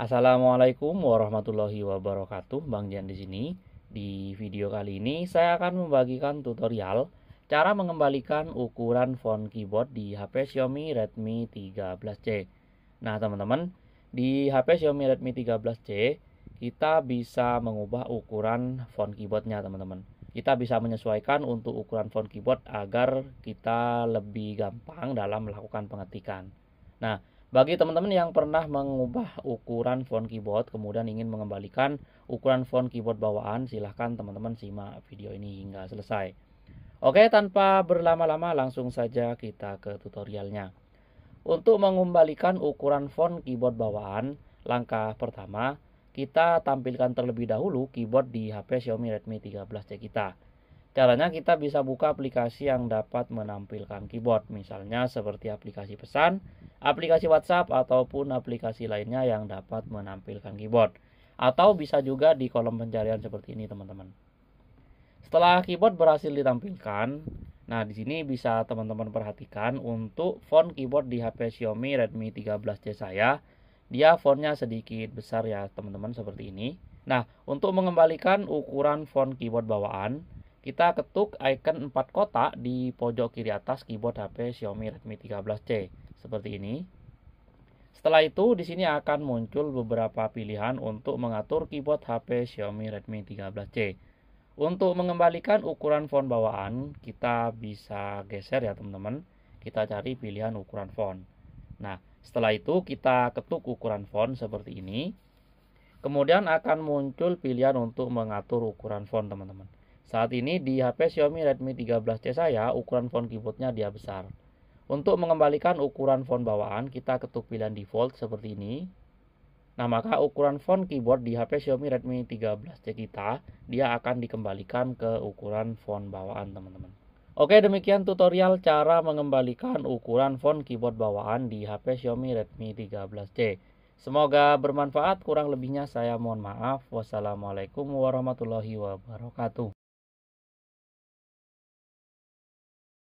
Assalamualaikum warahmatullahi wabarakatuh. Bang Jan di sini. Di video kali ini saya akan membagikan tutorial cara mengembalikan ukuran font keyboard di HP Xiaomi Redmi 13C. Nah, teman-teman, di HP Xiaomi Redmi 13C kita bisa mengubah ukuran font keyboardnya, teman-teman. Kita bisa menyesuaikan untuk ukuran font keyboard agar kita lebih gampang dalam melakukan pengetikan. Nah, bagi teman-teman yang pernah mengubah ukuran font keyboard kemudian ingin mengembalikan ukuran font keyboard bawaan, silahkan teman-teman simak video ini hingga selesai. Oke, tanpa berlama-lama langsung saja kita ke tutorialnya. Untuk mengembalikan ukuran font keyboard bawaan, langkah pertama kita tampilkan terlebih dahulu keyboard di HP Xiaomi Redmi 13C kita. Caranya kita bisa buka aplikasi yang dapat menampilkan keyboard, misalnya seperti aplikasi pesan, aplikasi WhatsApp, ataupun aplikasi lainnya yang dapat menampilkan keyboard. Atau bisa juga di kolom pencarian seperti ini teman-teman. Setelah keyboard berhasil ditampilkan, nah di sini bisa teman-teman perhatikan untuk font keyboard di HP Xiaomi Redmi 13C saya, dia fontnya sedikit besar ya teman-teman seperti ini. Nah, untuk mengembalikan ukuran font keyboard bawaan, kita ketuk icon 4 kotak di pojok kiri atas keyboard HP Xiaomi Redmi 13C seperti ini. Setelah itu di sini akan muncul beberapa pilihan untuk mengatur keyboard HP Xiaomi Redmi 13C. Untuk mengembalikan ukuran font bawaan, kita bisa geser ya teman-teman. Kita cari pilihan ukuran font. Nah, setelah itu kita ketuk ukuran font seperti ini. Kemudian akan muncul pilihan untuk mengatur ukuran font teman-teman. Saat ini di HP Xiaomi Redmi 13C saya, ukuran font keyboardnya dia besar. Untuk mengembalikan ukuran font bawaan, kita ketuk pilihan default seperti ini. Nah, maka ukuran font keyboard di HP Xiaomi Redmi 13C kita, dia akan dikembalikan ke ukuran font bawaan, teman-teman. Oke, demikian tutorial cara mengembalikan ukuran font keyboard bawaan di HP Xiaomi Redmi 13C. Semoga bermanfaat, kurang lebihnya saya mohon maaf. Wassalamualaikum warahmatullahi wabarakatuh.